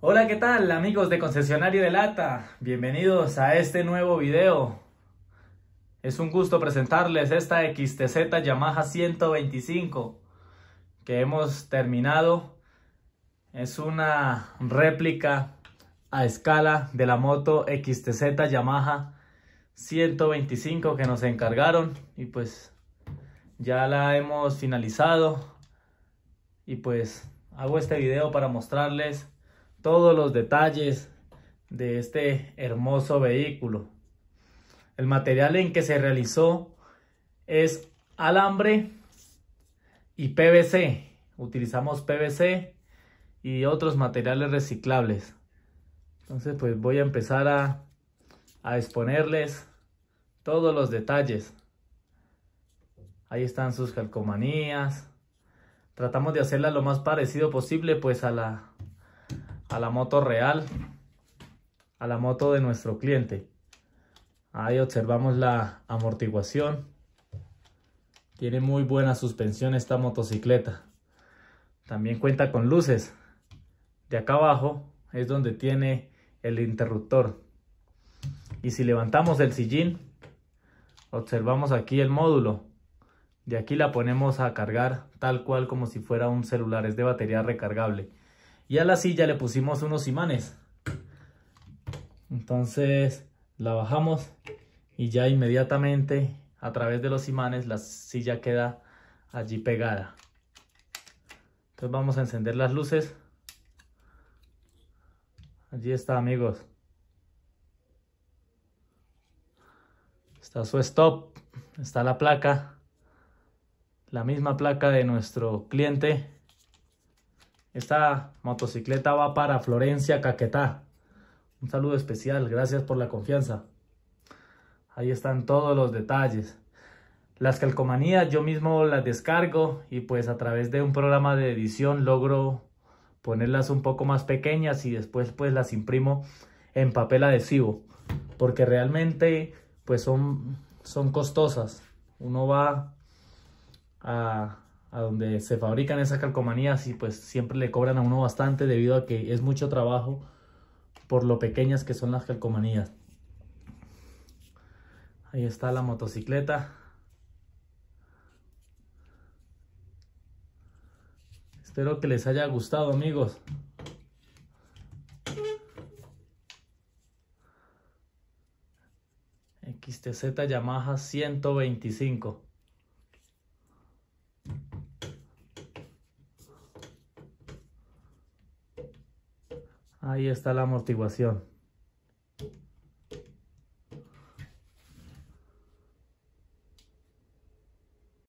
Hola, ¿qué tal amigos de Concesionario de Lata? Bienvenidos a este nuevo video. Es un gusto presentarles esta XTZ Yamaha 125 que hemos terminado. Es una réplica a escala de la moto XTZ Yamaha 125 que nos encargaron y pues ya la hemos finalizado y pues hago este video para mostrarles todos los detalles de este hermoso vehículo. El material en que se realizó es alambre y PVC. Utilizamos PVC y otros materiales reciclables. Entonces pues voy a empezar a, a exponerles todos los detalles. Ahí están sus calcomanías. Tratamos de hacerla lo más parecido posible pues a la, a la moto real, a la moto de nuestro cliente. Ahí observamos la amortiguación. Tiene muy buena suspensión esta motocicleta. También cuenta con luces. De acá abajo es donde tiene el interruptor. Y si levantamos el sillín, observamos aquí el módulo. De aquí la ponemos a cargar tal cual como si fuera un celular. Es de batería recargable. Y a la silla le pusimos unos imanes. Entonces la bajamos y ya inmediatamente a través de los imanes la silla queda allí pegada. Entonces vamos a encender las luces. Allí está amigos. Está su stop, está la placa, la misma placa de nuestro cliente esta motocicleta va para Florencia Caquetá. Un saludo especial, gracias por la confianza. Ahí están todos los detalles. Las calcomanías yo mismo las descargo y pues a través de un programa de edición logro ponerlas un poco más pequeñas y después pues las imprimo en papel adhesivo porque realmente pues son, son costosas. Uno va a, a donde se fabrican esas calcomanías y pues siempre le cobran a uno bastante debido a que es mucho trabajo por lo pequeñas que son las calcomanías. Ahí está la motocicleta. Espero que les haya gustado amigos. XTZ Yamaha 125. Ahí está la amortiguación.